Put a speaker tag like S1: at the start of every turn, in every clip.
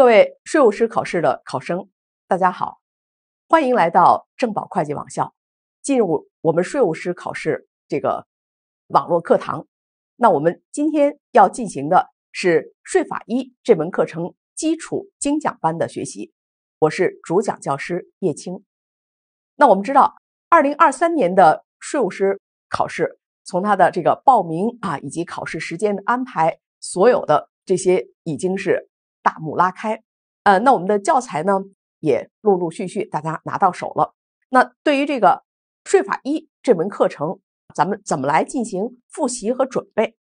S1: 各位税务师考试的考生，大家好，欢迎来到正保会计网校，进入我们税务师考试这个网络课堂。那我们今天要进行的是税法一这门课程基础精讲班的学习。我是主讲教师叶青。那我们知道，二零二三年的税务师考试，从他的这个报名啊，以及考试时间的安排，所有的这些已经是。大幕拉开，呃，那我们的教材呢也陆陆续续大家拿到手了。那对于这个税法一这门课程，咱们怎么来进行复习和准备？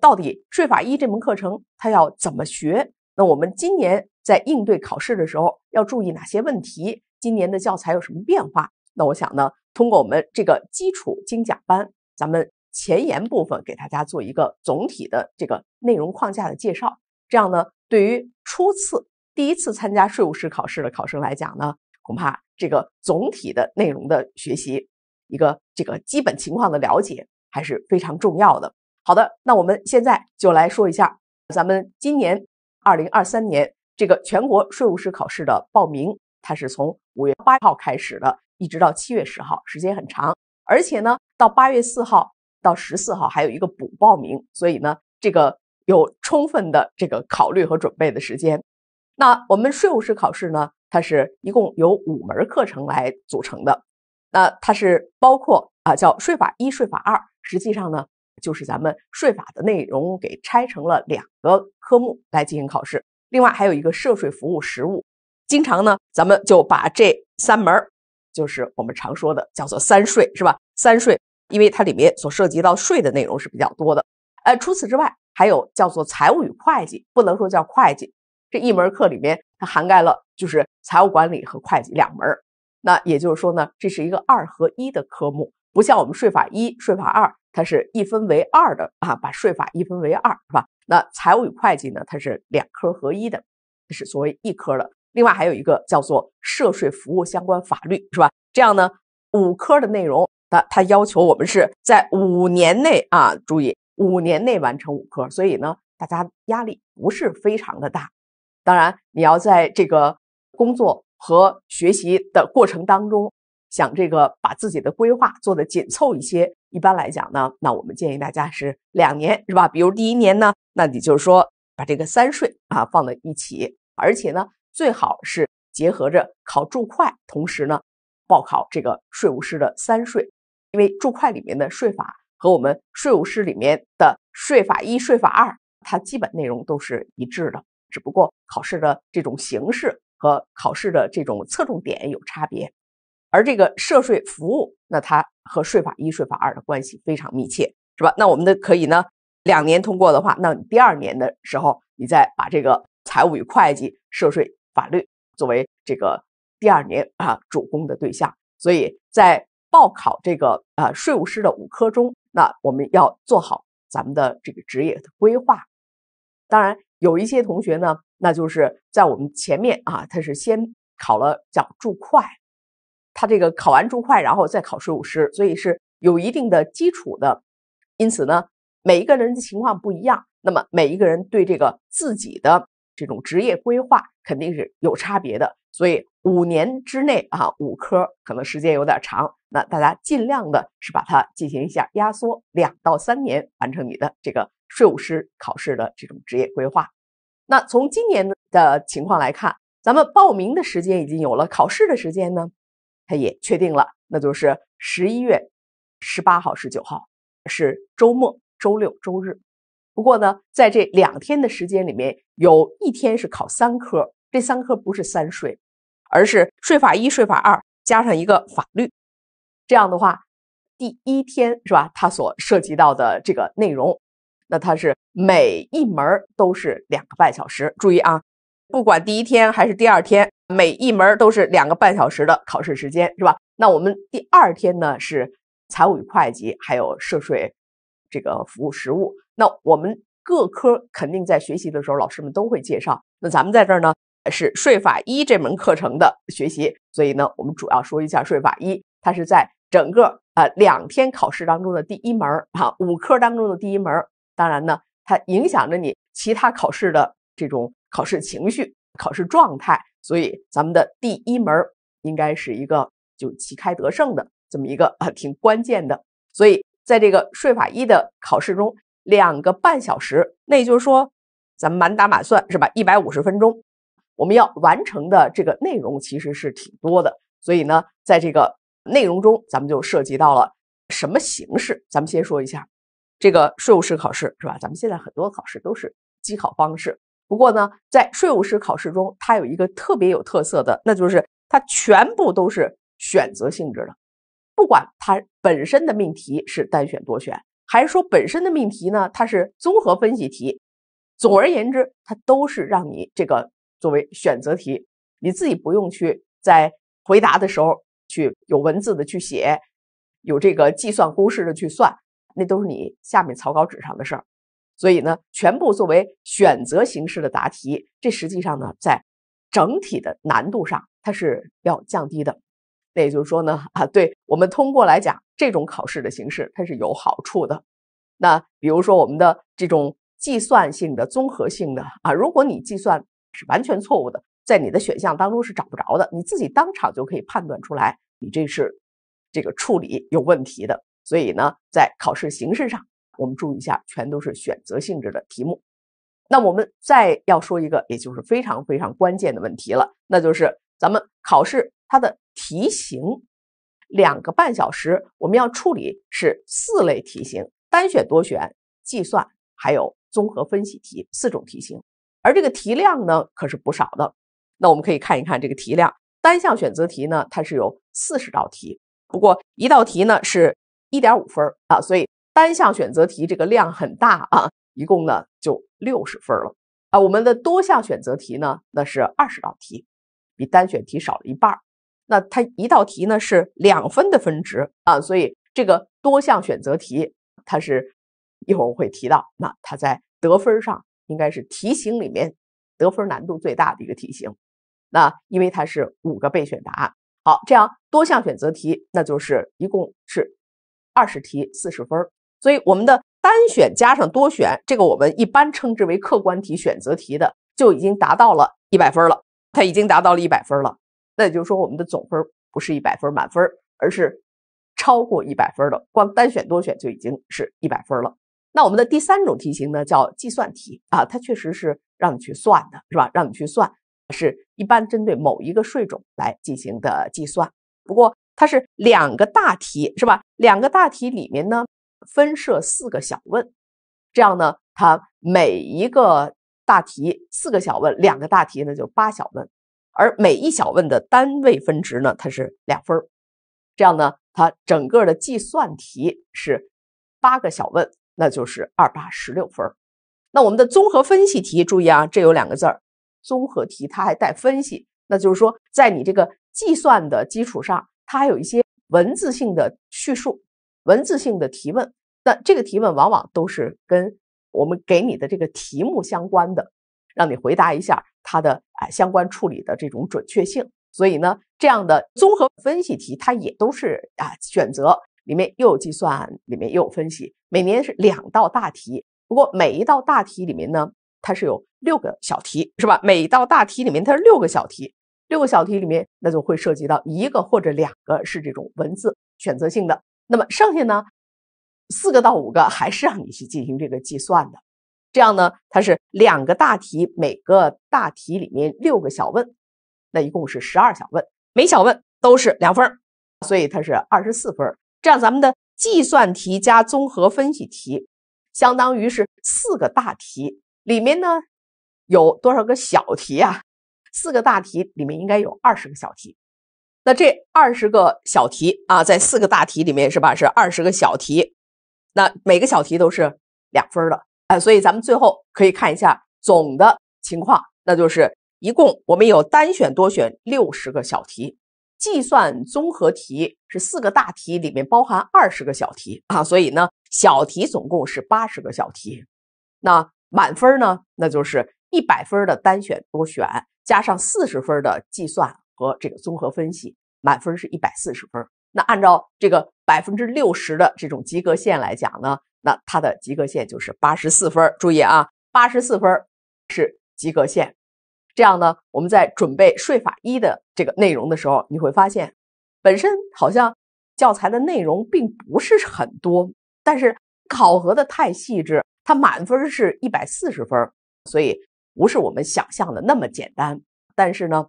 S1: 到底税法一这门课程它要怎么学？那我们今年在应对考试的时候要注意哪些问题？今年的教材有什么变化？那我想呢，通过我们这个基础精讲班，咱们前沿部分给大家做一个总体的这个内容框架的介绍，这样呢。对于初次、第一次参加税务师考试的考生来讲呢，恐怕这个总体的内容的学习，一个这个基本情况的了解还是非常重要的。好的，那我们现在就来说一下咱们今年二零二三年这个全国税务师考试的报名，它是从五月八号开始的，一直到七月十号，时间很长。而且呢，到八月四号到十四号还有一个补报名，所以呢，这个。有充分的这个考虑和准备的时间，那我们税务师考试呢，它是一共有五门课程来组成的，那它是包括啊叫税法一、税法二，实际上呢就是咱们税法的内容给拆成了两个科目来进行考试，另外还有一个涉税服务实务，经常呢咱们就把这三门，就是我们常说的叫做三税，是吧？三税，因为它里面所涉及到税的内容是比较多的，呃，除此之外。还有叫做财务与会计，不能说叫会计，这一门课里面它涵盖了就是财务管理和会计两门那也就是说呢，这是一个二合一的科目，不像我们税法一、税法二，它是一分为二的啊，把税法一分为二，是吧？那财务与会计呢，它是两科合一的，它是作为一科的。另外还有一个叫做涉税服务相关法律，是吧？这样呢，五科的内容，它它要求我们是在五年内啊，注意。五年内完成五科，所以呢，大家压力不是非常的大。当然，你要在这个工作和学习的过程当中，想这个把自己的规划做的紧凑一些。一般来讲呢，那我们建议大家是两年，是吧？比如第一年呢，那你就是说把这个三税啊放在一起，而且呢，最好是结合着考注会，同时呢，报考这个税务师的三税，因为注会里面的税法。和我们税务师里面的税法一、税法二，它基本内容都是一致的，只不过考试的这种形式和考试的这种侧重点有差别。而这个涉税服务，那它和税法一、税法二的关系非常密切，是吧？那我们的可以呢，两年通过的话，那你第二年的时候，你再把这个财务与会计、涉税法律作为这个第二年啊主攻的对象。所以在报考这个呃税务师的五科中，那我们要做好咱们的这个职业的规划。当然，有一些同学呢，那就是在我们前面啊，他是先考了叫注会，他这个考完注会，然后再考税务师，所以是有一定的基础的。因此呢，每一个人的情况不一样，那么每一个人对这个自己的这种职业规划肯定是有差别的。所以。五年之内啊，五科可能时间有点长，那大家尽量的是把它进行一下压缩，两到三年完成你的这个税务师考试的这种职业规划。那从今年的情况来看，咱们报名的时间已经有了，考试的时间呢，它也确定了，那就是十一月十八号、十九号是周末，周六、周日。不过呢，在这两天的时间里面，有一天是考三科，这三科不是三税。而是税法一、税法二加上一个法律，这样的话，第一天是吧？它所涉及到的这个内容，那它是每一门都是两个半小时。注意啊，不管第一天还是第二天，每一门都是两个半小时的考试时间，是吧？那我们第二天呢是财务与会计，还有涉税这个服务实务。那我们各科肯定在学习的时候，老师们都会介绍。那咱们在这儿呢。是税法一这门课程的学习，所以呢，我们主要说一下税法一，它是在整个呃两天考试当中的第一门啊，五科当中的第一门当然呢，它影响着你其他考试的这种考试情绪、考试状态，所以咱们的第一门应该是一个就旗开得胜的这么一个啊，挺关键的。所以在这个税法一的考试中，两个半小时，那也就是说，咱们满打满算，是吧？一百五十分钟。我们要完成的这个内容其实是挺多的，所以呢，在这个内容中，咱们就涉及到了什么形式？咱们先说一下，这个税务师考试是吧？咱们现在很多考试都是机考方式，不过呢，在税务师考试中，它有一个特别有特色的，那就是它全部都是选择性质的，不管它本身的命题是单选多选，还是说本身的命题呢，它是综合分析题。总而言之，它都是让你这个。作为选择题，你自己不用去在回答的时候去有文字的去写，有这个计算公式的去算，那都是你下面草稿纸上的事儿。所以呢，全部作为选择形式的答题，这实际上呢，在整体的难度上它是要降低的。那也就是说呢，啊，对我们通过来讲，这种考试的形式它是有好处的。那比如说我们的这种计算性的、综合性的啊，如果你计算，是完全错误的，在你的选项当中是找不着的，你自己当场就可以判断出来，你这是这个处理有问题的。所以呢，在考试形式上，我们注意一下，全都是选择性质的题目。那我们再要说一个，也就是非常非常关键的问题了，那就是咱们考试它的题型，两个半小时我们要处理是四类题型：单选、多选、计算，还有综合分析题四种题型。而这个题量呢，可是不少的。那我们可以看一看这个题量。单项选择题呢，它是有四十道题，不过一道题呢是1.5分啊，所以单项选择题这个量很大啊，一共呢就六十分了啊。我们的多项选择题呢，那是二十道题，比单选题少了一半。那它一道题呢是两分的分值啊，所以这个多项选择题它是一会儿我会提到，那它在得分上。应该是题型里面得分难度最大的一个题型，那因为它是五个备选答案。好，这样多项选择题，那就是一共是二十题，四十分。所以我们的单选加上多选，这个我们一般称之为客观题、选择题的，就已经达到了一百分了。它已经达到了一百分了。那也就是说，我们的总分不是一百分满分，而是超过一百分的，光单选多选就已经是一百分了。那我们的第三种题型呢，叫计算题啊，它确实是让你去算的，是吧？让你去算，是一般针对某一个税种来进行的计算。不过它是两个大题，是吧？两个大题里面呢，分设四个小问，这样呢，它每一个大题四个小问，两个大题呢就八小问，而每一小问的单位分值呢，它是两分，这样呢，它整个的计算题是八个小问。那就是二八十六分那我们的综合分析题，注意啊，这有两个字儿，综合题，它还带分析，那就是说，在你这个计算的基础上，它还有一些文字性的叙述，文字性的提问，那这个提问往往都是跟我们给你的这个题目相关的，让你回答一下它的啊相关处理的这种准确性。所以呢，这样的综合分析题，它也都是啊选择。里面又有计算，里面又有分析。每年是两道大题，不过每一道大题里面呢，它是有六个小题，是吧？每一道大题里面它是六个小题，六个小题里面那就会涉及到一个或者两个是这种文字选择性的，那么剩下呢四个到五个还是让你去进行这个计算的。这样呢，它是两个大题，每个大题里面六个小问，那一共是十二小问，每小问都是两分，所以它是二十四分。这样，咱们的计算题加综合分析题，相当于是四个大题里面呢有多少个小题啊？四个大题里面应该有二十个小题。那这二十个小题啊，在四个大题里面是吧？是二十个小题。那每个小题都是两分的啊，所以咱们最后可以看一下总的情况，那就是一共我们有单选多选六十个小题。计算综合题是四个大题里面包含二十个小题啊，所以呢，小题总共是八十个小题。那满分呢，那就是一百分的单选多选，加上四十分的计算和这个综合分析，满分是一百四十分。那按照这个百分之六十的这种及格线来讲呢，那它的及格线就是八十四分。注意啊，八十四分是及格线。这样呢，我们在准备税法一的这个内容的时候，你会发现，本身好像教材的内容并不是很多，但是考核的太细致，它满分是一百四十分，所以不是我们想象的那么简单。但是呢，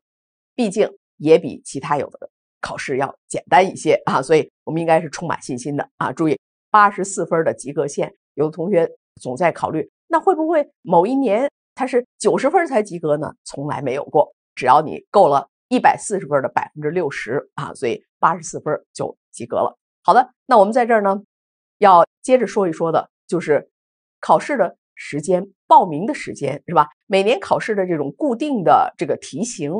S1: 毕竟也比其他有的考试要简单一些啊，所以我们应该是充满信心的啊。注意八十四分的及格线，有的同学总在考虑，那会不会某一年？它是九十分才及格呢，从来没有过。只要你够了一百四十分的百分之六十啊，所以八十四分就及格了。好的，那我们在这儿呢，要接着说一说的就是考试的时间、报名的时间，是吧？每年考试的这种固定的这个题型，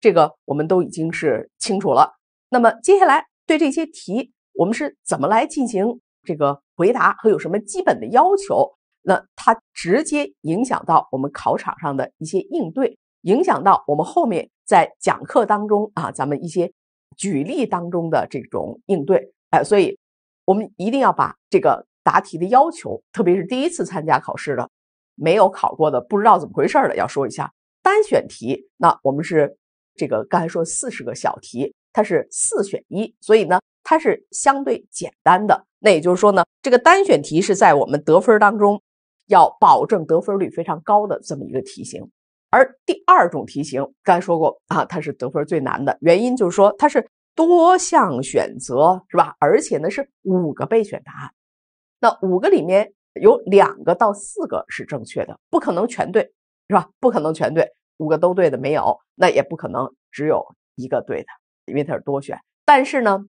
S1: 这个我们都已经是清楚了。那么接下来对这些题，我们是怎么来进行这个回答和有什么基本的要求？那它直接影响到我们考场上的一些应对，影响到我们后面在讲课当中啊，咱们一些举例当中的这种应对，哎，所以我们一定要把这个答题的要求，特别是第一次参加考试的、没有考过的、不知道怎么回事的，要说一下单选题。那我们是这个刚才说四十个小题，它是四选一，所以呢，它是相对简单的。那也就是说呢，这个单选题是在我们得分当中。要保证得分率非常高的这么一个题型，而第二种题型刚才说过啊，它是得分最难的，原因就是说它是多项选择，是吧？而且呢是五个备选答案，那五个里面有两个到四个是正确的，不可能全对，是吧？不可能全对，五个都对的没有，那也不可能只有一个对的，因为它是多选。但是呢，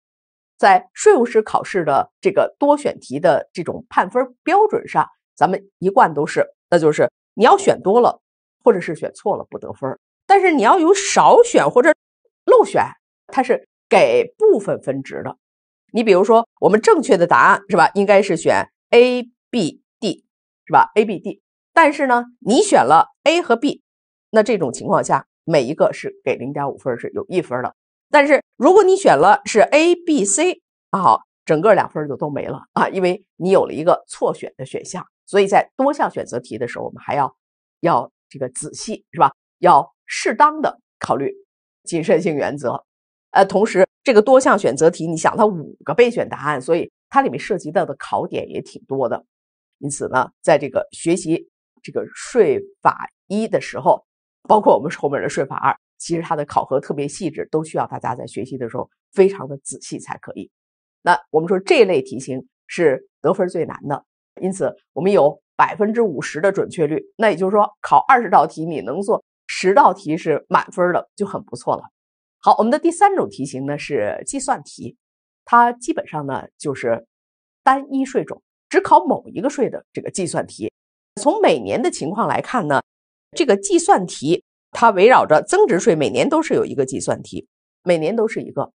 S1: 在税务师考试的这个多选题的这种判分标准上。咱们一贯都是，那就是你要选多了，或者是选错了不得分但是你要有少选或者漏选，它是给部分分值的。你比如说，我们正确的答案是吧，应该是选 A、B、D 是吧？A、B、D。但是呢，你选了 A 和 B，那这种情况下，每一个是给零点五分，是有一分的。但是如果你选了是 A、B、C，那好，整个两分就都没了啊，因为你有了一个错选的选项。所以在多项选择题的时候，我们还要要这个仔细，是吧？要适当的考虑谨慎性原则。呃，同时这个多项选择题，你想它五个备选答案，所以它里面涉及到的考点也挺多的。因此呢，在这个学习这个税法一的时候，包括我们后面的税法二，其实它的考核特别细致，都需要大家在学习的时候非常的仔细才可以。那我们说这类题型是得分最难的。因此，我们有百分之五十的准确率。那也就是说，考二十道题，你能做十道题是满分的，就很不错了。好，我们的第三种题型呢是计算题，它基本上呢就是单一税种，只考某一个税的这个计算题。从每年的情况来看呢，这个计算题它围绕着增值税，每年都是有一个计算题，每年都是一个。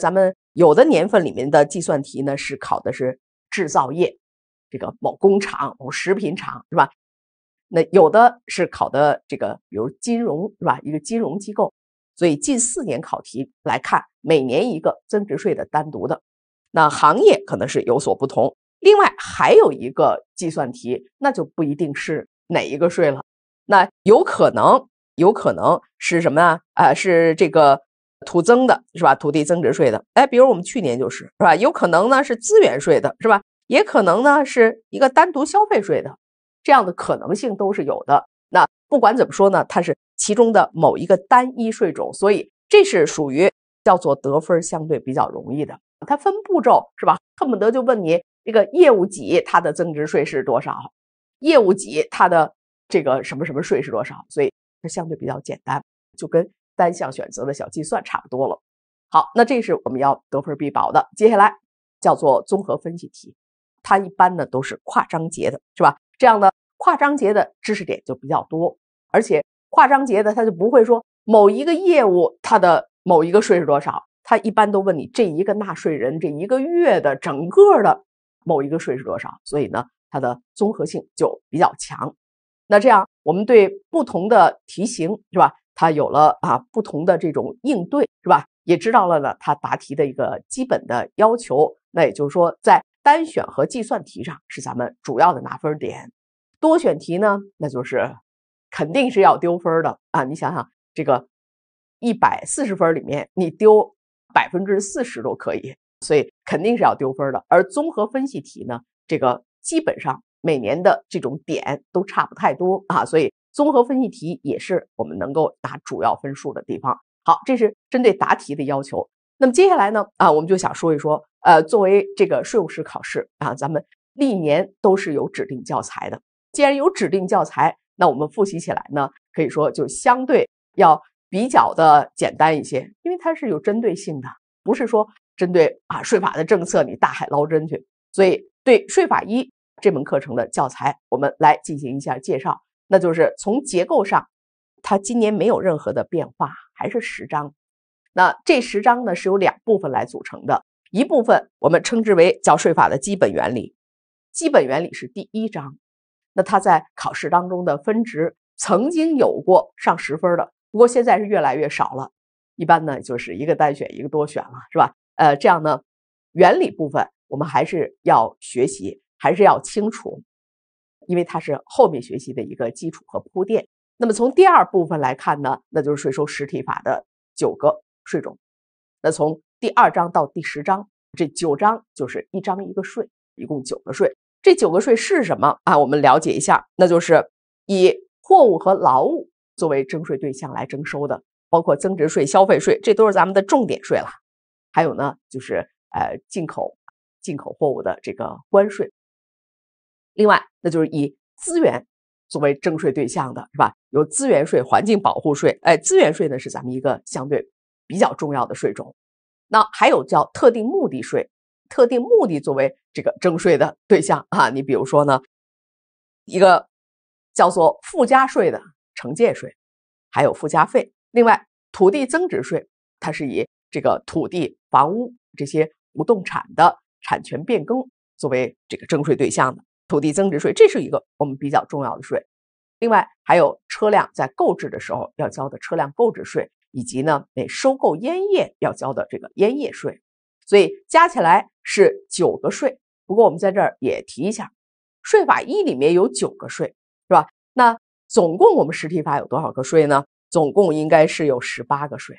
S1: 咱们有的年份里面的计算题呢是考的是制造业。这个某工厂、某食品厂是吧？那有的是考的这个，比如金融是吧？一个金融机构，所以近四年考题来看，每年一个增值税的单独的，那行业可能是有所不同。另外还有一个计算题，那就不一定是哪一个税了，那有可能有可能是什么啊？啊，是这个土增的是吧？土地增值税的，哎，比如我们去年就是是吧？有可能呢是资源税的是吧？也可能呢是一个单独消费税的，这样的可能性都是有的。那不管怎么说呢，它是其中的某一个单一税种，所以这是属于叫做得分相对比较容易的。它分步骤是吧？恨不得就问你这个业务几它的增值税是多少，业务几它的这个什么什么税是多少，所以它相对比较简单，就跟单项选择的小计算差不多了。好，那这是我们要得分必保的，接下来叫做综合分析题。它一般呢都是跨章节的，是吧？这样呢，跨章节的知识点就比较多，而且跨章节的，它就不会说某一个业务它的某一个税是多少，它一般都问你这一个纳税人这一个月的整个的某一个税是多少，所以呢，它的综合性就比较强。那这样我们对不同的题型是吧，它有了啊不同的这种应对是吧？也知道了呢，它答题的一个基本的要求，那也就是说在。单选和计算题上是咱们主要的拿分点，多选题呢，那就是肯定是要丢分的啊！你想想，这个一百四十分里面，你丢百分之四十都可以，所以肯定是要丢分的。而综合分析题呢，这个基本上每年的这种点都差不太多啊，所以综合分析题也是我们能够拿主要分数的地方。好，这是针对答题的要求。那么接下来呢？啊，我们就想说一说，呃，作为这个税务师考试啊，咱们历年都是有指定教材的。既然有指定教材，那我们复习起来呢，可以说就相对要比较的简单一些，因为它是有针对性的，不是说针对啊税法的政策你大海捞针去。所以，对税法一这门课程的教材，我们来进行一下介绍。那就是从结构上，它今年没有任何的变化，还是十章。那这十章呢，是由两部分来组成的，一部分我们称之为《缴税法》的基本原理，基本原理是第一章，那它在考试当中的分值曾经有过上十分的，不过现在是越来越少了，一般呢就是一个单选一个多选了，是吧？呃，这样呢，原理部分我们还是要学习，还是要清楚，因为它是后面学习的一个基础和铺垫。那么从第二部分来看呢，那就是税收实体法的九个。税种，那从第二章到第十章，这九章就是一章一个税，一共九个税。这九个税是什么啊？我们了解一下，那就是以货物和劳务作为征税对象来征收的，包括增值税、消费税，这都是咱们的重点税了。还有呢，就是呃进口进口货物的这个关税。另外，那就是以资源作为征税对象的，是吧？有资源税、环境保护税。哎，资源税呢是咱们一个相对。比较重要的税种，那还有叫特定目的税，特定目的作为这个征税的对象啊。你比如说呢，一个叫做附加税的城建税，还有附加费。另外，土地增值税，它是以这个土地、房屋这些不动产的产权变更作为这个征税对象的。土地增值税这是一个我们比较重要的税。另外，还有车辆在购置的时候要交的车辆购置税。以及呢，哎，收购烟叶要交的这个烟叶税，所以加起来是九个税。不过我们在这儿也提一下，税法一里面有九个税，是吧？那总共我们实体法有多少个税呢？总共应该是有十八个税。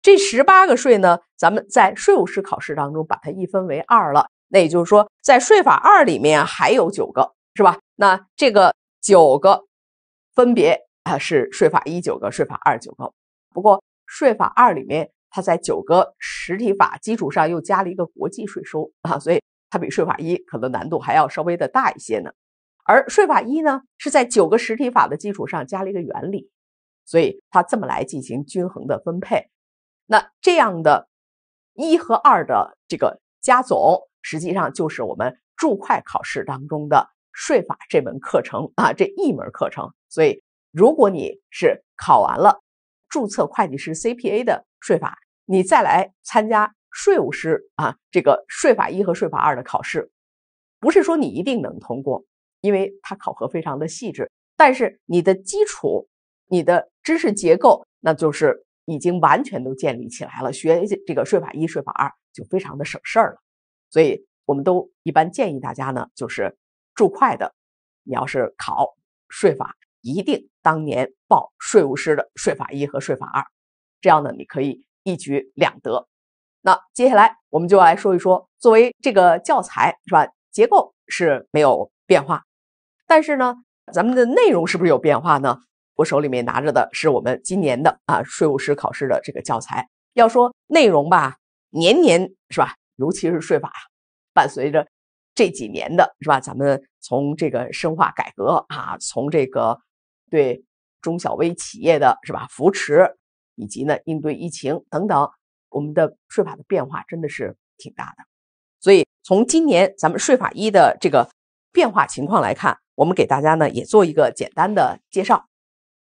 S1: 这十八个税呢，咱们在税务师考试当中把它一分为二了。那也就是说，在税法二里面还有九个，是吧？那这个九个分别啊是税法一九个，税法二九个。不过，税法二里面，它在九个实体法基础上又加了一个国际税收啊，所以它比税法一可能难度还要稍微的大一些呢。而税法一呢，是在九个实体法的基础上加了一个原理，所以它这么来进行均衡的分配。那这样的，一和二的这个加总，实际上就是我们注会考试当中的税法这门课程啊这一门课程。所以如果你是考完了，注册会计师 CPA 的税法，你再来参加税务师啊，这个税法一和税法二的考试，不是说你一定能通过，因为它考核非常的细致。但是你的基础、你的知识结构，那就是已经完全都建立起来了，学这个税法一、税法二就非常的省事儿了。所以，我们都一般建议大家呢，就是注会的，你要是考税法。一定当年报税务师的税法一和税法二，这样呢你可以一举两得。那接下来我们就来说一说，作为这个教材是吧，结构是没有变化，但是呢，咱们的内容是不是有变化呢？我手里面拿着的是我们今年的啊税务师考试的这个教材。要说内容吧，年年是吧，尤其是税法，伴随着这几年的是吧，咱们从这个深化改革啊，从这个对中小微企业的，是吧？扶持以及呢，应对疫情等等，我们的税法的变化真的是挺大的。所以从今年咱们税法一的这个变化情况来看，我们给大家呢也做一个简单的介绍。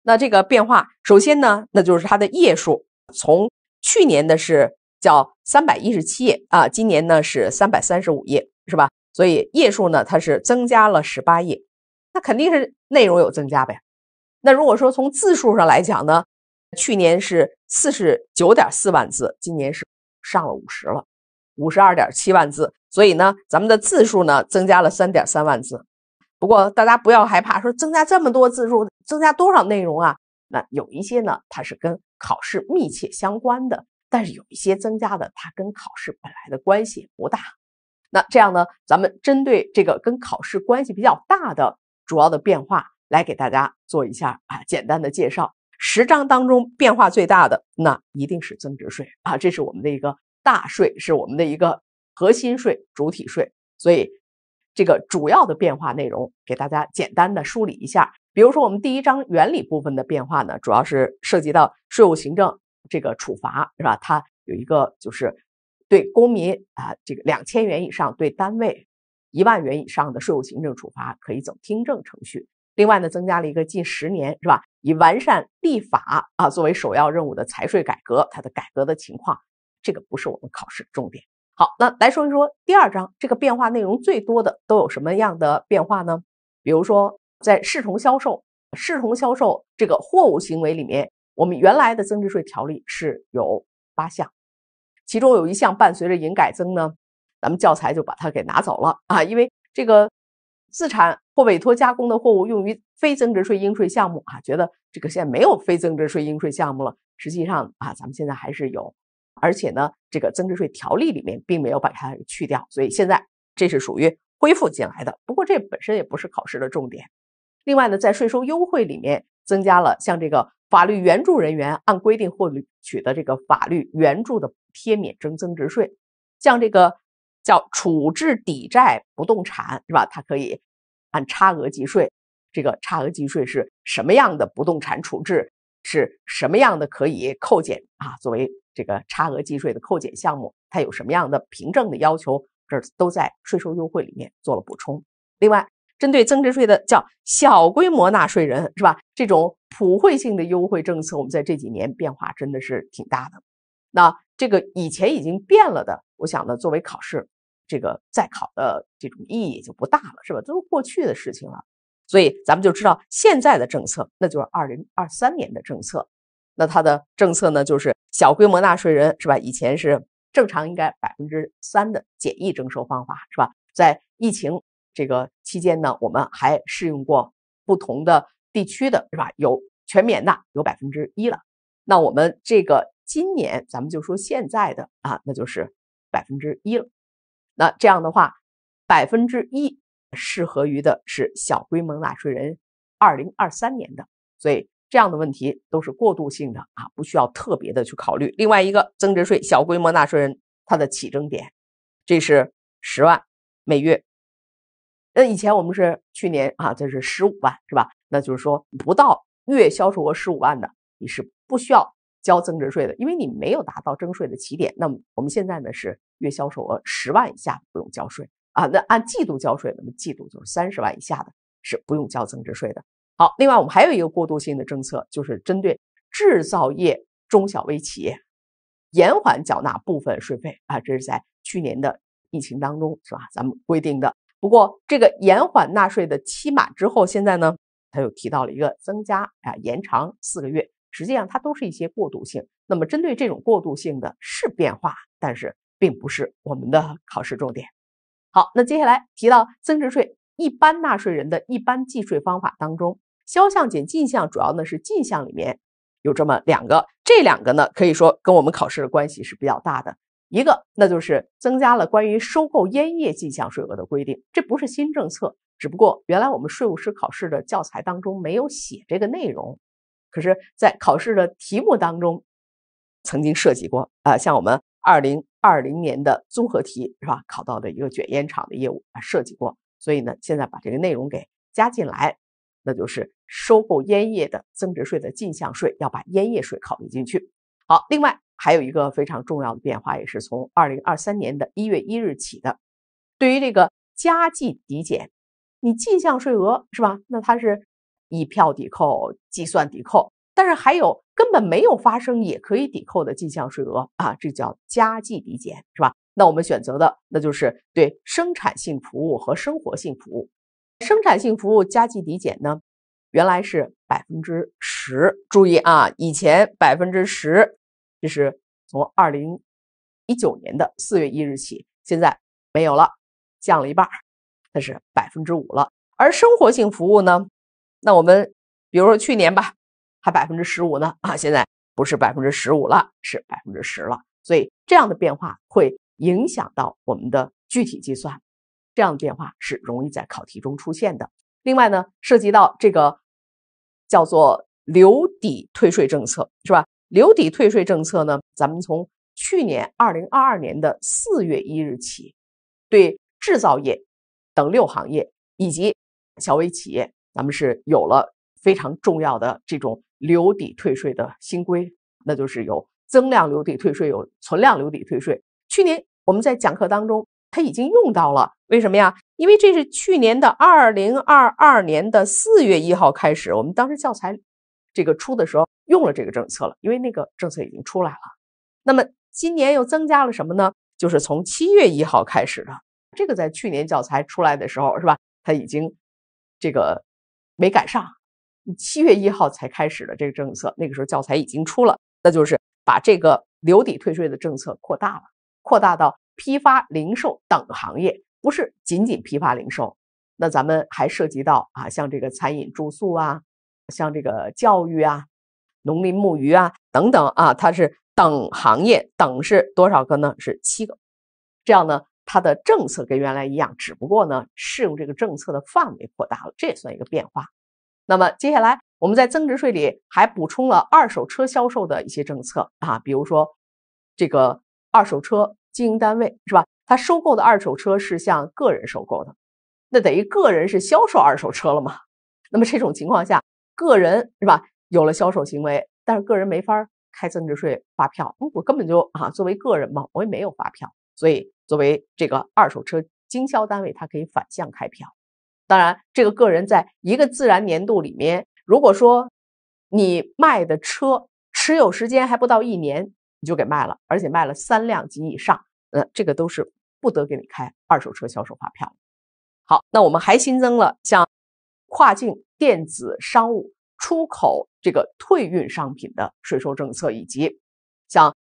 S1: 那这个变化，首先呢，那就是它的页数，从去年的是叫三百一十七页啊，今年呢是三百三十五页，是吧？所以页数呢它是增加了十八页，那肯定是内容有增加呗。那如果说从字数上来讲呢，去年是四十九点四万字，今年是上了五十了，五十二点七万字，所以呢，咱们的字数呢增加了三点三万字。不过大家不要害怕，说增加这么多字数，增加多少内容啊？那有一些呢，它是跟考试密切相关的，但是有一些增加的，它跟考试本来的关系不大。那这样呢，咱们针对这个跟考试关系比较大的主要的变化。来给大家做一下啊，简单的介绍。十章当中变化最大的那一定是增值税啊，这是我们的一个大税，是我们的一个核心税主体税。所以这个主要的变化内容给大家简单的梳理一下。比如说我们第一章原理部分的变化呢，主要是涉及到税务行政这个处罚是吧？它有一个就是对公民啊这个两千元以上，对单位一万元以上的税务行政处罚可以走听证程序。另外呢，增加了一个近十年是吧？以完善立法啊作为首要任务的财税改革，它的改革的情况，这个不是我们考试重点。好，那来说一说第二章，这个变化内容最多的都有什么样的变化呢？比如说在视同销售、视同销售这个货物行为里面，我们原来的增值税条例是有八项，其中有一项伴随着营改增呢，咱们教材就把它给拿走了啊，因为这个自产。或委托加工的货物用于非增值税应税项目啊，觉得这个现在没有非增值税应税项目了。实际上啊，咱们现在还是有，而且呢，这个增值税条例里面并没有把它去掉，所以现在这是属于恢复进来的。不过这本身也不是考试的重点。另外呢，在税收优惠里面增加了像这个法律援助人员按规定获取的这个法律援助的补贴免征增值税，像这个叫处置抵债不动产是吧？它可以。按差额计税，这个差额计税是什么样的不动产处置是什么样的可以扣减啊？作为这个差额计税的扣减项目，它有什么样的凭证的要求？这都在税收优惠里面做了补充。另外，针对增值税的叫小规模纳税人是吧？这种普惠性的优惠政策，我们在这几年变化真的是挺大的。那这个以前已经变了的，我想呢，作为考试。这个再考的这种意义也就不大了，是吧？都是过去的事情了。所以咱们就知道现在的政策，那就是二零二三年的政策。那它的政策呢，就是小规模纳税人，是吧？以前是正常应该百分之三的简易征收方法，是吧？在疫情这个期间呢，我们还适用过不同的地区的，是吧？有全免的，有百分之一了。那我们这个今年，咱们就说现在的啊，那就是百分之一了。那这样的话，百分之一适合于的是小规模纳税人二零二三年的，所以这样的问题都是过渡性的啊，不需要特别的去考虑。另外一个增值税小规模纳税人它的起征点，这是十万每月，那以前我们是去年啊，这是十五万是吧？那就是说不到月销售额十五万的，你是不需要。交增值税的，因为你没有达到征税的起点。那么我们现在呢是月销售额十万以下不用交税啊。那按季度交税，那么季度就是三十万以下的是不用交增值税的。好，另外我们还有一个过渡性的政策，就是针对制造业中小微企业，延缓缴纳部分税费啊。这是在去年的疫情当中是吧？咱们规定的。不过这个延缓纳税的期满之后，现在呢他又提到了一个增加啊，延长四个月。实际上它都是一些过渡性。那么针对这种过渡性的是变化，但是并不是我们的考试重点。好，那接下来提到增值税一般纳税人的一般计税方法当中，销项减进项，主要呢是进项里面有这么两个，这两个呢可以说跟我们考试的关系是比较大的。一个那就是增加了关于收购烟叶进项税额的规定，这不是新政策，只不过原来我们税务师考试的教材当中没有写这个内容。可是，在考试的题目当中，曾经设计过啊，像我们二零二零年的综合题是吧，考到的一个卷烟厂的业务啊，设计过。所以呢，现在把这个内容给加进来，那就是收购烟叶的增值税的进项税，要把烟叶税考虑进去。好，另外还有一个非常重要的变化，也是从二零二三年的一月一日起的，对于这个加计抵减，你进项税额是吧？那它是。以票抵扣计算抵扣，但是还有根本没有发生也可以抵扣的进项税额啊，这叫加计抵减，是吧？那我们选择的那就是对生产性服务和生活性服务，生产性服务加计抵减呢，原来是百分之十，注意啊，以前百分之十，这是从二零一九年的四月一日起，现在没有了，降了一半，它是百分之五了，而生活性服务呢？那我们比如说去年吧，还百分之十五呢，啊，现在不是百分之十五了，是百分之十了，所以这样的变化会影响到我们的具体计算，这样的变化是容易在考题中出现的。另外呢，涉及到这个叫做留抵退税政策，是吧？留抵退税政策呢，咱们从去年二零二二年的四月一日起，对制造业等六行业以及小微企业。咱们是有了非常重要的这种留抵退税的新规，那就是有增量留抵退税，有存量留抵退税。去年我们在讲课当中，他已经用到了，为什么呀？因为这是去年的二零二二年的四月一号开始，我们当时教材这个出的时候用了这个政策了，因为那个政策已经出来了。那么今年又增加了什么呢？就是从七月一号开始的，这个在去年教材出来的时候，是吧？他已经这个。没赶上，七月一号才开始的这个政策，那个时候教材已经出了，那就是把这个留抵退税的政策扩大了，扩大到批发、零售等行业，不是仅仅批发、零售。那咱们还涉及到啊，像这个餐饮、住宿啊，像这个教育啊，农林牧渔啊等等啊，它是等行业，等是多少个呢？是七个。这样呢？它的政策跟原来一样，只不过呢，适用这个政策的范围扩大了，这也算一个变化。那么接下来我们在增值税里还补充了二手车销售的一些政策啊，比如说这个二手车经营单位是吧？他收购的二手车是向个人收购的，那等于个人是销售二手车了吗？那么这种情况下，个人是吧？有了销售行为，但是个人没法开增值税发票，我根本就啊，作为个人嘛，我也没有发票。所以，作为这个二手车经销单位，它可以反向开票。当然，这个个人在一个自然年度里面，如果说你卖的车持有时间还不到一年，你就给卖了，而且卖了三辆及以上，呃，这个都是不得给你开二手车销售发票。好，那我们还新增了像跨境电子商务出口这个退运商品的税收政策，以及像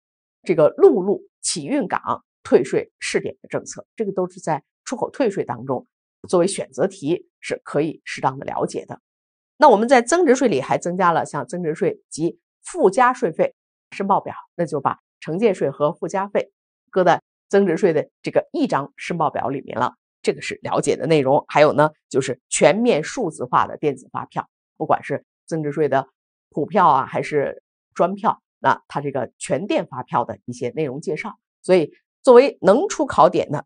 S1: 这个陆路起运港。退税试点的政策，这个都是在出口退税当中作为选择题是可以适当的了解的。那我们在增值税里还增加了像增值税及附加税费申报表，那就把城建税和附加费搁在增值税的这个一张申报表里面了，这个是了解的内容。还有呢，就是全面数字化的电子发票，不管是增值税的普票啊还是专票，那它这个全电发票的一些内容介绍，所以。作为能出考点的，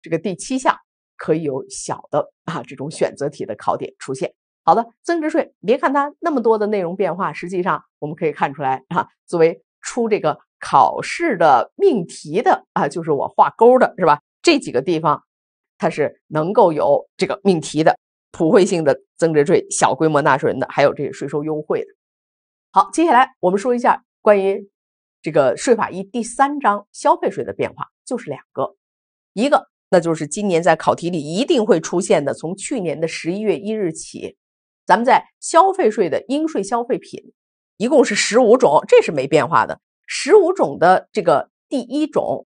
S1: 这个第七项可以有小的啊这种选择题的考点出现。好的，增值税，别看它那么多的内容变化，实际上我们可以看出来啊，作为出这个考试的命题的啊，就是我画勾的是吧？这几个地方它是能够有这个命题的，普惠性的增值税、小规模纳税人的，还有这个税收优惠的。好，接下来我们说一下关于。这个税法一第三章消费税的变化就是两个，一个那就是今年在考题里一定会出现的，从去年的十一月一日起，咱们在消费税的应税消费品一共是十五种，这是没变化的。十五种的这个第一种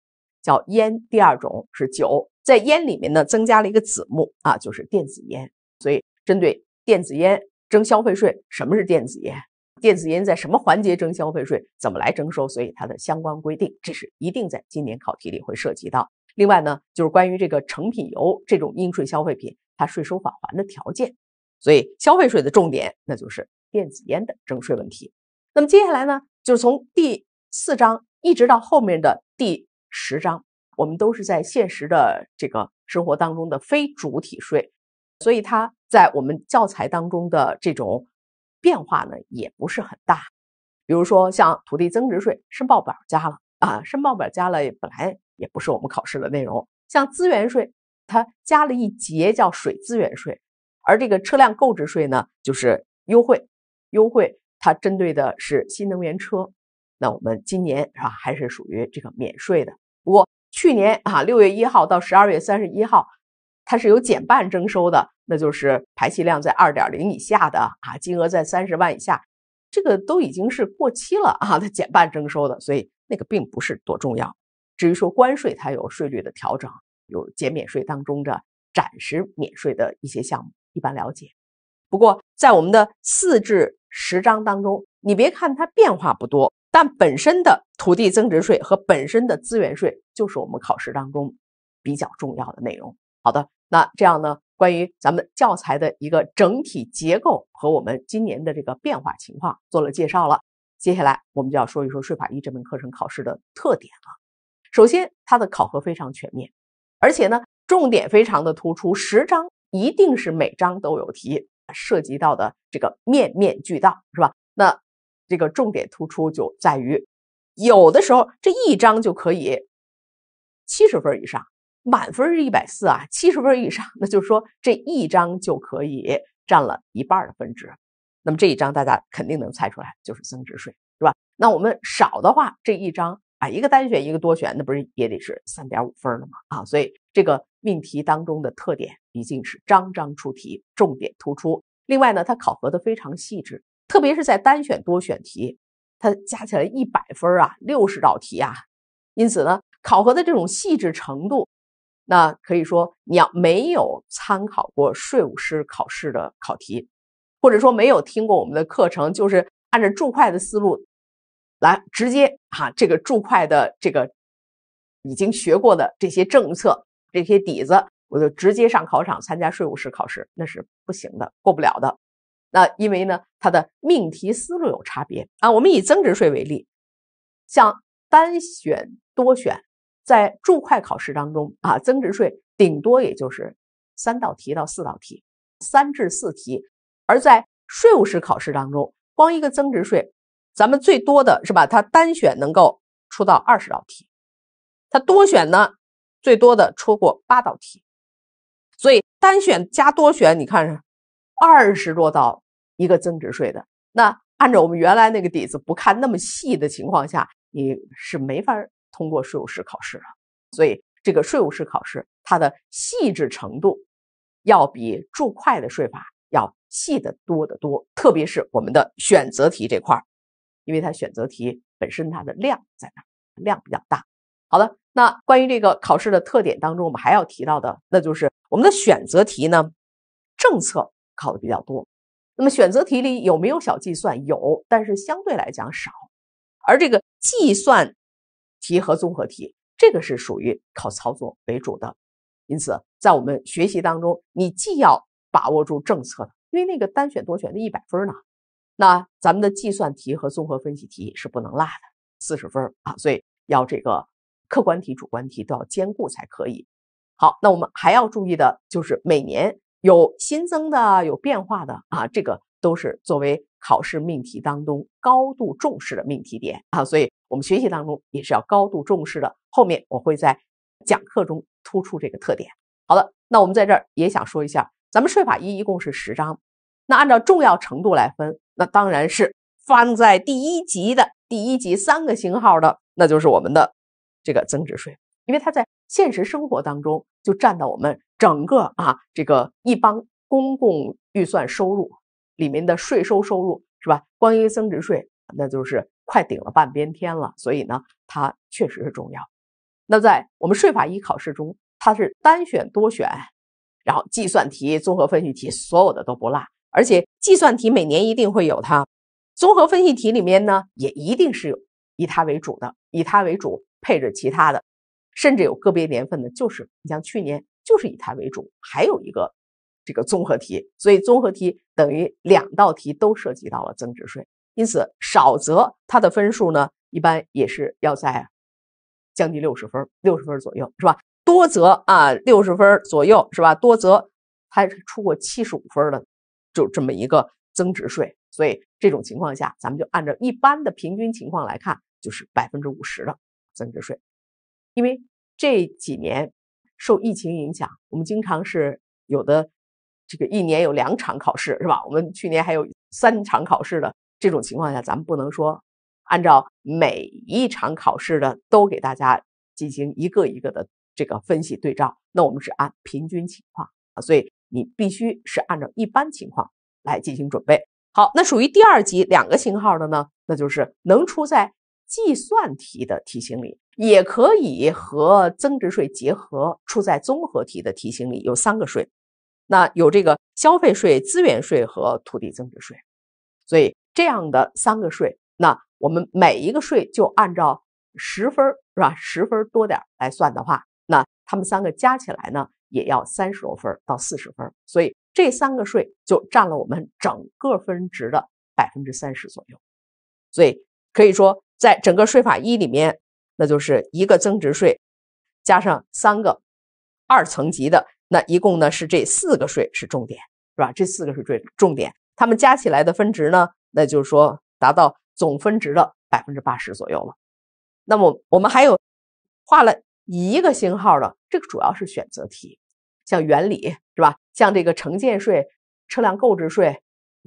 S1: 叫烟，第二种是酒，在烟里面呢增加了一个子目啊，就是电子烟。所以针对电子烟征消费税，什么是电子烟？电子烟在什么环节征消费税？怎么来征收？所以它的相关规定，这是一定在今年考题里会涉及到。另外呢，就是关于这个成品油这种应税消费品，它税收返还的条件。所以消费税的重点，那就是电子烟的征税问题。那么接下来呢，就是从第四章一直到后面的第十章，我们都是在现实的这个生活当中的非主体税，所以它在我们教材当中的这种。变化呢也不是很大，比如说像土地增值税申报表加了啊，申报表加了，本来也不是我们考试的内容。像资源税，它加了一节叫水资源税，而这个车辆购置税呢就是优惠，优惠它针对的是新能源车，那我们今年是吧还是属于这个免税的。不过去年啊六月一号到十二月三十一号。它是有减半征收的，那就是排气量在二点零以下的啊，金额在三十万以下，这个都已经是过期了啊，它减半征收的，所以那个并不是多重要。至于说关税，它有税率的调整，有减免税当中的暂时免税的一些项目，一般了解。不过在我们的四至十章当中，你别看它变化不多，但本身的土地增值税和本身的资源税就是我们考试当中比较重要的内容。好的，那这样呢？关于咱们教材的一个整体结构和我们今年的这个变化情况做了介绍了。接下来我们就要说一说税法一这门课程考试的特点了。首先，它的考核非常全面，而且呢，重点非常的突出。十章一定是每章都有题，涉及到的这个面面俱到，是吧？那这个重点突出就在于，有的时候这一章就可以七十分以上。满分是一百四啊，七十分以上，那就是说这一张就可以占了一半的分值。那么这一张大家肯定能猜出来，就是增值税，是吧？那我们少的话，这一张啊，一个单选一个多选，那不是也得是三点五分了吗？啊，所以这个命题当中的特点，毕竟是张张出题，重点突出。另外呢，它考核的非常细致，特别是在单选多选题，它加起来一百分啊，六十道题啊，因此呢，考核的这种细致程度。那可以说，你要没有参考过税务师考试的考题，或者说没有听过我们的课程，就是按照注会的思路来直接哈，这个注会的这个已经学过的这些政策、这些底子，我就直接上考场参加税务师考试，那是不行的，过不了的。那因为呢，它的命题思路有差别啊。我们以增值税为例，像单选、多选。在注会考试当中啊，增值税顶多也就是三道题到四道题，三至四题；而在税务师考试当中，光一个增值税，咱们最多的是吧？它单选能够出到二十道题，它多选呢，最多的出过八道题。所以单选加多选，你看二十多道一个增值税的，那按照我们原来那个底子，不看那么细的情况下，你是没法儿。通过税务师考试了，所以这个税务师考试它的细致程度要比注会的税法要细得多得多，特别是我们的选择题这块儿，因为它选择题本身它的量在儿，量比较大。好了，那关于这个考试的特点当中，我们还要提到的，那就是我们的选择题呢，政策考的比较多。那么选择题里有没有小计算？有，但是相对来讲少，而这个计算。题和综合题，这个是属于考操作为主的，因此在我们学习当中，你既要把握住政策，因为那个单选多选的一百分呢，那咱们的计算题和综合分析题是不能落的四十分啊，所以要这个客观题、主观题都要兼顾才可以。好，那我们还要注意的就是每年有新增的、有变化的啊，这个都是作为考试命题当中高度重视的命题点啊，所以。我们学习当中也是要高度重视的，后面我会在讲课中突出这个特点。好的，那我们在这儿也想说一下，咱们税法一一共是十章，那按照重要程度来分，那当然是放在第一级的第一级三个星号的，那就是我们的这个增值税，因为它在现实生活当中就占到我们整个啊这个一帮公共预算收入里面的税收收入，是吧？关于增值税，那就是。快顶了半边天了，所以呢，它确实是重要。那在我们税法一考试中，它是单选、多选，然后计算题、综合分析题，所有的都不落。而且计算题每年一定会有它，综合分析题里面呢，也一定是以它为主的，以它为主配着其他的，甚至有个别年份呢，就是你像去年就是以它为主，还有一个这个综合题，所以综合题等于两道题都涉及到了增值税。因此，少则它的分数呢，一般也是要在将近六十分、六十分左右，是吧？多则啊，六十分左右，是吧？多则还是出过七十五分的，就这么一个增值税。所以这种情况下，咱们就按照一般的平均情况来看，就是百分之五十的增值税。因为这几年受疫情影响，我们经常是有的，这个一年有两场考试，是吧？我们去年还有三场考试的。这种情况下，咱们不能说按照每一场考试的都给大家进行一个一个的这个分析对照，那我们是按平均情况啊，所以你必须是按照一般情况来进行准备。好，那属于第二级两个型号的呢，那就是能出在计算题的题型里，也可以和增值税结合出在综合题的题型里，有三个税，那有这个消费税、资源税和土地增值税，所以。这样的三个税，那我们每一个税就按照十分是吧？十分多点来算的话，那他们三个加起来呢，也要三十多分到四十分。所以这三个税就占了我们整个分值的百分之三十左右。所以可以说，在整个税法一里面，那就是一个增值税加上三个二层级的，那一共呢是这四个税是重点是吧？这四个是最重点，他们加起来的分值呢？那就是说，达到总分值的百分之八十左右了。那么我们还有画了一个星号的，这个主要是选择题，像原理是吧？像这个城建税、车辆购置税、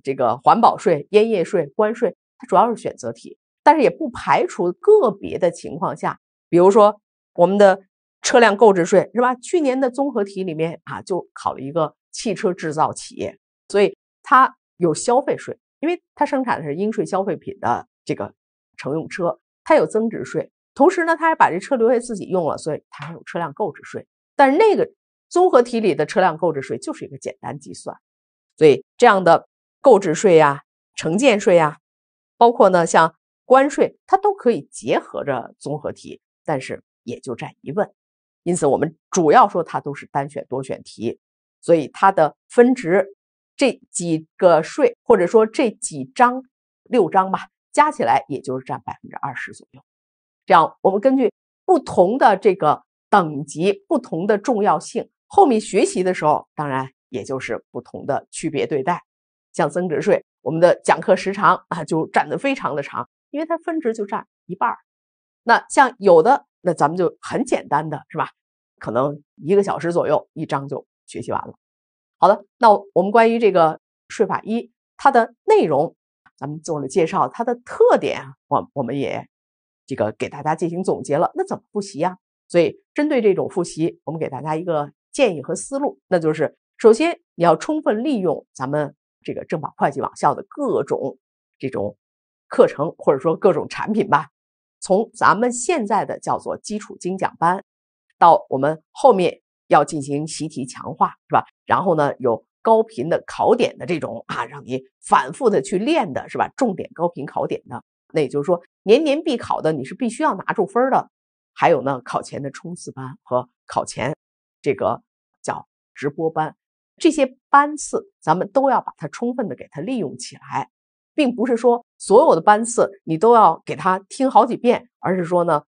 S1: 这个环保税、烟叶税、关税，它主要是选择题，但是也不排除个别的情况下，比如说我们的车辆购置税是吧？去年的综合题里面啊，就考了一个汽车制造企业，所以它有消费税。因为它生产的是应税消费品的这个乘用车，它有增值税，同时呢，他还把这车留下自己用了，所以它还有车辆购置税。但是那个综合题里的车辆购置税就是一个简单计算，所以这样的购置税呀、城建税呀，包括呢像关税，它都可以结合着综合题，但是也就占一问。因此，我们主要说它都是单选多选题，所以它的分值这几个税。或者说这几章六章吧，加起来也就是占百分之二十左右。这样，我们根据不同的这个等级、不同的重要性，后面学习的时候，当然也就是不同的区别对待。像增值税，我们的讲课时长啊就占的非常的长，因为它分值就占一半儿。那像有的，那咱们就很简单的是吧？可能一个小时左右一章就学习完了。好的，那我们关于这个税法一。它的内容，咱们做了介绍，它的特点，我我们也这个给大家进行总结了。那怎么复习呀？所以针对这种复习，我们给大家一个建议和思路，那就是首先你要充分利用咱们这个政保会计网校的各种这种课程，或者说各种产品吧。从咱们现在的叫做基础精讲班，到我们后面要进行习题强化，是吧？然后呢有。高频的考点的这种啊，让你反复的去练的是吧？重点高频考点的，那也就是说年年必考的，你是必须要拿住分的。还有呢，考前的冲刺班和考前这个叫直播班，这些班次咱们都要把它充分的给它利用起来，并不是说所有的班次你都要给他听好几遍，而是说呢，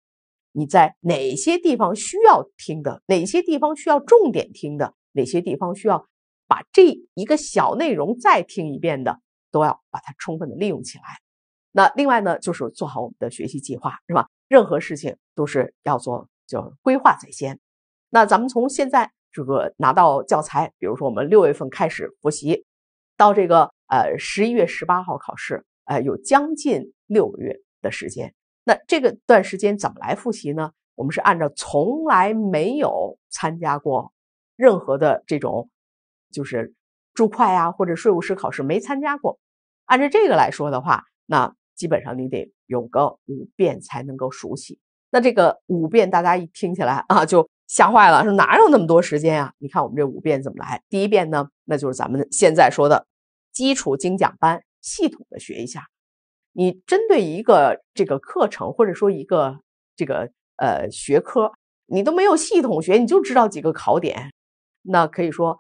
S1: 你在哪些地方需要听的，哪些地方需要重点听的，哪些地方需要。这一个小内容再听一遍的，都要把它充分的利用起来。那另外呢，就是做好我们的学习计划，是吧？任何事情都是要做就规划在先。那咱们从现在这个拿到教材，比如说我们六月份开始复习，到这个呃十一月十八号考试，呃，有将近六个月的时间。那这个段时间怎么来复习呢？我们是按照从来没有参加过任何的这种。就是注会啊，或者税务师考试没参加过，按照这个来说的话，那基本上你得有个五遍才能够熟悉。那这个五遍，大家一听起来啊，就吓坏了，说哪有那么多时间啊？你看我们这五遍怎么来？第一遍呢，那就是咱们现在说的基础精讲班，系统的学一下。你针对一个这个课程，或者说一个这个呃学科，你都没有系统学，你就知道几个考点，那可以说。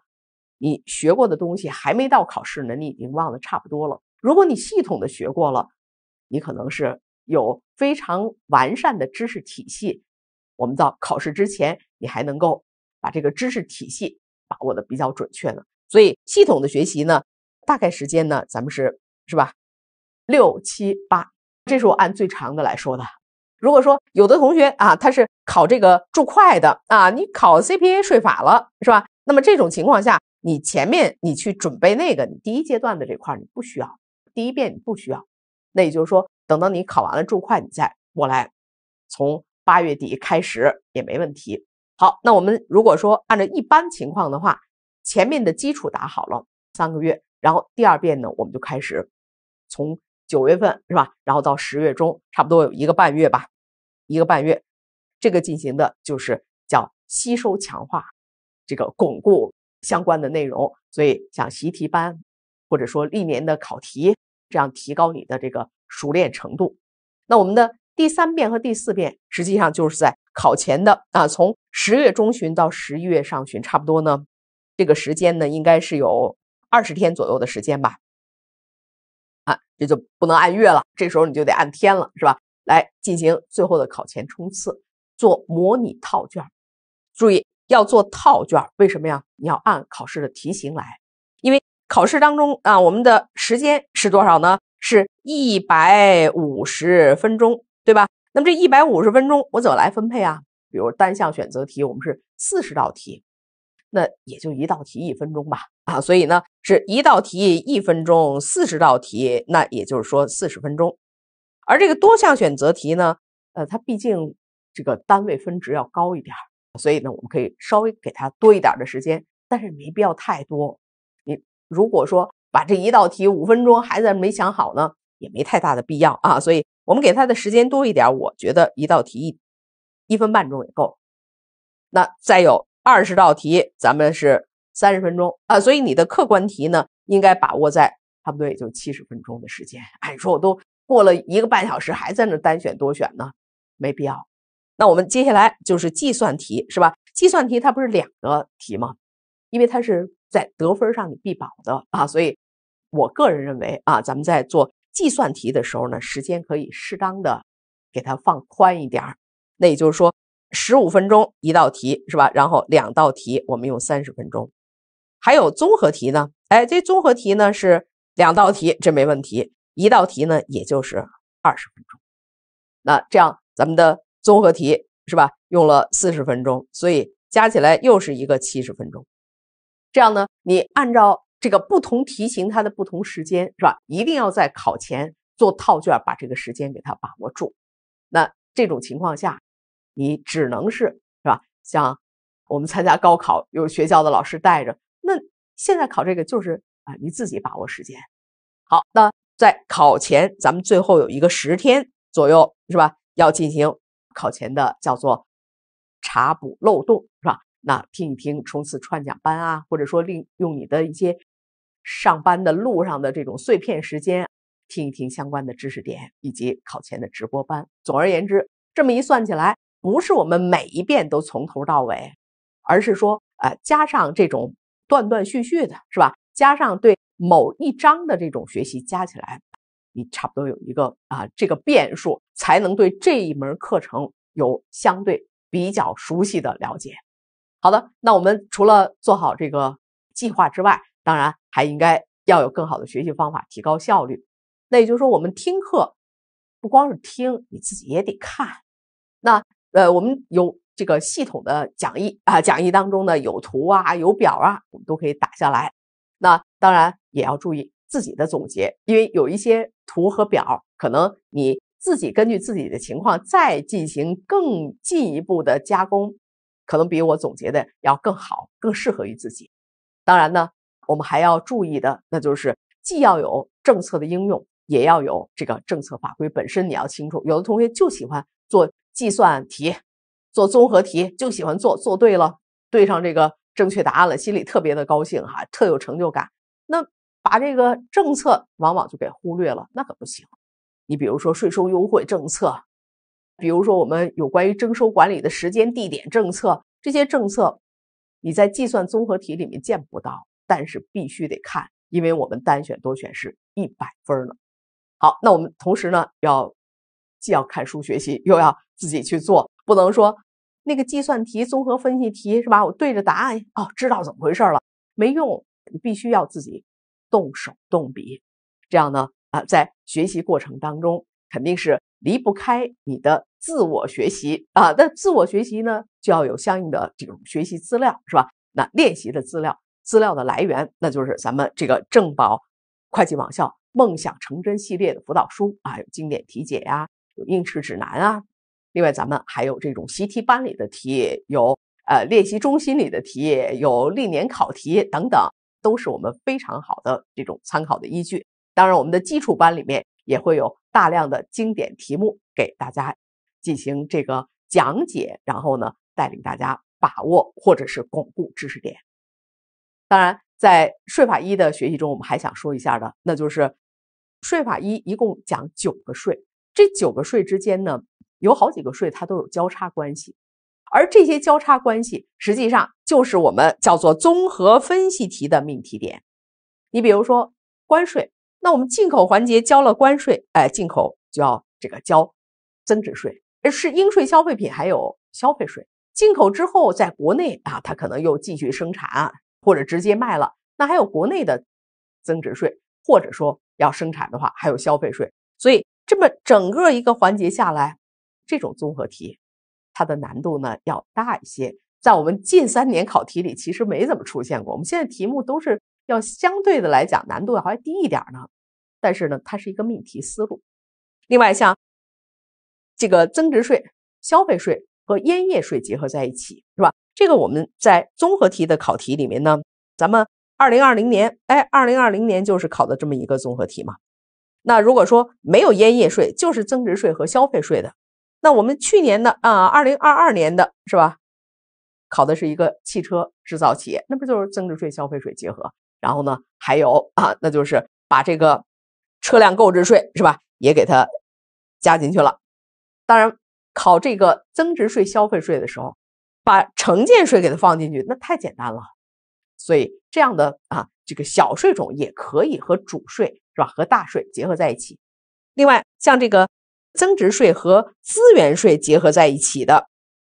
S1: 你学过的东西还没到考试呢，你已经忘得差不多了。如果你系统的学过了，你可能是有非常完善的知识体系。我们到考试之前，你还能够把这个知识体系把握的比较准确呢。所以，系统的学习呢，大概时间呢，咱们是是吧，六七八，这是我按最长的来说的。如果说有的同学啊，他是考这个注会的啊，你考 CPA 税法了是吧？那么这种情况下。你前面你去准备那个，你第一阶段的这块你不需要，第一遍你不需要，那也就是说，等到你考完了注会，你再过来，从八月底开始也没问题。好，那我们如果说按照一般情况的话，前面的基础打好了三个月，然后第二遍呢，我们就开始从九月份是吧，然后到十月中，差不多有一个半月吧，一个半月，这个进行的就是叫吸收强化，这个巩固。相关的内容，所以像习题班，或者说历年的考题，这样提高你的这个熟练程度。那我们的第三遍和第四遍，实际上就是在考前的啊，从十月中旬到十一月上旬，差不多呢，这个时间呢应该是有二十天左右的时间吧。啊，这就不能按月了，这时候你就得按天了，是吧？来进行最后的考前冲刺，做模拟套卷，注意。要做套卷为什么呀？你要按考试的题型来，因为考试当中啊，我们的时间是多少呢？是一百五十分钟，对吧？那么这一百五十分钟我怎么来分配啊？比如单项选择题，我们是四十道题，那也就一道题一分钟吧，啊，所以呢是一道题一分钟，四十道题，那也就是说四十分钟。而这个多项选择题呢，呃，它毕竟这个单位分值要高一点。所以呢，我们可以稍微给他多一点的时间，但是没必要太多。你如果说把这一道题五分钟还在没想好呢，也没太大的必要啊。所以我们给他的时间多一点，我觉得一道题一一分半钟也够。那再有二十道题，咱们是三十分钟啊。所以你的客观题呢，应该把握在差不多也就七十分钟的时间。按理说我都过了一个半小时还在那单选多选呢，没必要。那我们接下来就是计算题，是吧？计算题它不是两个题吗？因为它是在得分上你必保的啊，所以我个人认为啊，咱们在做计算题的时候呢，时间可以适当的给它放宽一点那也就是说，十五分钟一道题，是吧？然后两道题我们用三十分钟。还有综合题呢？哎，这综合题呢是两道题，这没问题。一道题呢也就是二十分钟。那这样咱们的。综合题是吧？用了四十分钟，所以加起来又是一个七十分钟。这样呢，你按照这个不同题型它的不同时间是吧，一定要在考前做套卷，把这个时间给它把握住。那这种情况下，你只能是是吧？像我们参加高考有学校的老师带着，那现在考这个就是啊，你自己把握时间。好，那在考前咱们最后有一个十天左右是吧，要进行。考前的叫做查补漏洞是吧？那听一听冲刺串讲班啊，或者说利用你的一些上班的路上的这种碎片时间，听一听相关的知识点以及考前的直播班。总而言之，这么一算起来，不是我们每一遍都从头到尾，而是说，呃，加上这种断断续续的，是吧？加上对某一章的这种学习，加起来。你差不多有一个啊，这个变数，才能对这一门课程有相对比较熟悉的了解。好的，那我们除了做好这个计划之外，当然还应该要有更好的学习方法，提高效率。那也就是说，我们听课不光是听，你自己也得看。那呃，我们有这个系统的讲义啊，讲义当中呢有图啊，有表啊，我们都可以打下来。那当然也要注意。自己的总结，因为有一些图和表，可能你自己根据自己的情况再进行更进一步的加工，可能比我总结的要更好，更适合于自己。当然呢，我们还要注意的，那就是既要有政策的应用，也要有这个政策法规本身你要清楚。有的同学就喜欢做计算题，做综合题就喜欢做，做对了，对上这个正确答案了，心里特别的高兴哈，特有成就感。那。把这个政策往往就给忽略了，那可不行。你比如说税收优惠政策，比如说我们有关于征收管理的时间、地点政策，这些政策你在计算综合题里面见不到，但是必须得看，因为我们单选、多选是一百分呢。好，那我们同时呢要既要看书学习，又要自己去做，不能说那个计算题、综合分析题是吧？我对着答案哦，知道怎么回事了，没用，你必须要自己。动手动笔，这样呢啊，在学习过程当中肯定是离不开你的自我学习啊。那自我学习呢，就要有相应的这种学习资料，是吧？那练习的资料，资料的来源，那就是咱们这个正保会计网校梦想成真系列的辅导书啊，有经典题解呀，有应试指南啊。另外，咱们还有这种习题班里的题，有呃练习中心里的题，有历年考题等等。都是我们非常好的这种参考的依据。当然，我们的基础班里面也会有大量的经典题目给大家进行这个讲解，然后呢，带领大家把握或者是巩固知识点。当然，在税法一的学习中，我们还想说一下的，那就是税法一一共讲九个税，这九个税之间呢，有好几个税它都有交叉关系。而这些交叉关系，实际上就是我们叫做综合分析题的命题点。你比如说关税，那我们进口环节交了关税，哎，进口就要这个交增值税，是应税消费品还有消费税。进口之后在国内啊，它可能又继续生产，或者直接卖了，那还有国内的增值税，或者说要生产的话还有消费税。所以这么整个一个环节下来，这种综合题。它的难度呢要大一些，在我们近三年考题里其实没怎么出现过。我们现在题目都是要相对的来讲难度要还低一点呢，但是呢它是一个命题思路。另外像这个增值税、消费税和烟叶税结合在一起，是吧？这个我们在综合题的考题里面呢，咱们二零二零年，哎，二零二零年就是考的这么一个综合题嘛。那如果说没有烟叶税，就是增值税和消费税的。那我们去年的啊，二零二二年的是吧？考的是一个汽车制造企业，那不就是增值税、消费税结合？然后呢，还有啊，那就是把这个车辆购置税是吧，也给它加进去了。当然，考这个增值税、消费税的时候，把城建税给它放进去，那太简单了。所以这样的啊，这个小税种也可以和主税是吧，和大税结合在一起。另外，像这个。增值税和资源税结合在一起的，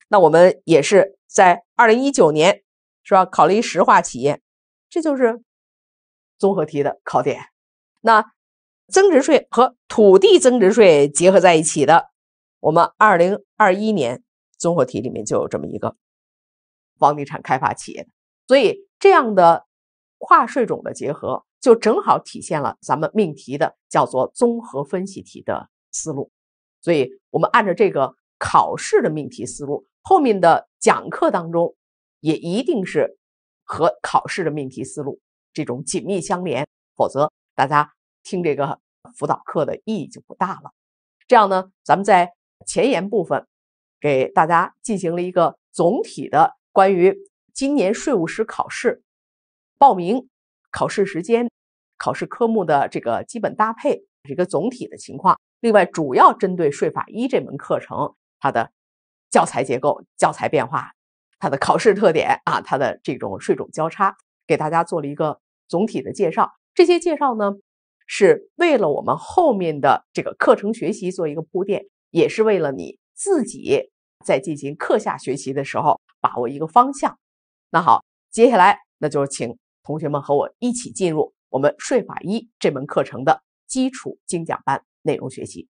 S1: 那我们也是在二零一九年是吧？考了一石化企业，这就是综合题的考点。那增值税和土地增值税结合在一起的，我们二零二一年综合题里面就有这么一个房地产开发企业。所以这样的跨税种的结合，就正好体现了咱们命题的叫做综合分析题的思路。所以我们按照这个考试的命题思路，后面的讲课当中也一定是和考试的命题思路这种紧密相连，否则大家听这个辅导课的意义就不大了。这样呢，咱们在前言部分给大家进行了一个总体的关于今年税务师考试报名、考试时间、考试科目的这个基本搭配一个总体的情况。另外，主要针对税法一这门课程，它的教材结构、教材变化、它的考试特点啊，它的这种税种交叉，给大家做了一个总体的介绍。这些介绍呢，是为了我们后面的这个课程学习做一个铺垫，也是为了你自己在进行课下学习的时候把握一个方向。那好，接下来，那就请同学们和我一起进入我们税法一这门课程的基础精讲班。内容学习。